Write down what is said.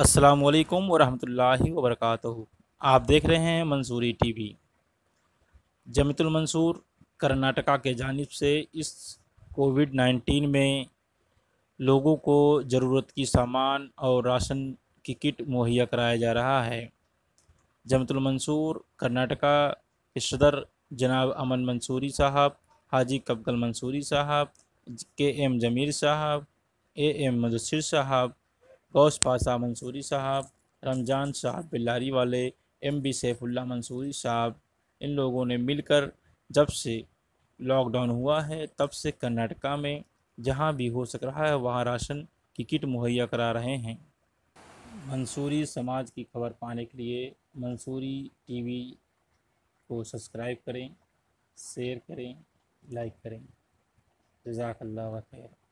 अस्सलाम वालेकुम वरहमतुल्लाहि वबरकاتہ आप देख रहे हैं मंसूरी टीवी जमीतुल मंसूर कर्नाटका के जानिब से इस कोविड नाइन्टीन में लोगों को ज़रूरत की सामान और राशन की किट मुहैया कराया जा रहा है जमतुल मंसूर कर्नाटका के सदर जनाब अमन मंसूरी साहब हाजी कबकल मंसूरी साहब के एम जमीर साहब ए एम मुदसर साहब गौस पासा मंसूरी साहब रमजान साहब बिल्लारी वाले एम बी सैफुल्ला मंसूरी साहब इन लोगों ने मिलकर जब से लॉकडाउन हुआ है तब से कर्नाटका में जहाँ भी हो सक रहा है वहाँ राशन की किट मुहैया करा रहे हैं मंसूरी समाज की खबर पाने के लिए मंसूरी टीवी को सब्सक्राइब करें शेयर करें लाइक करें जजाकल्ला खैर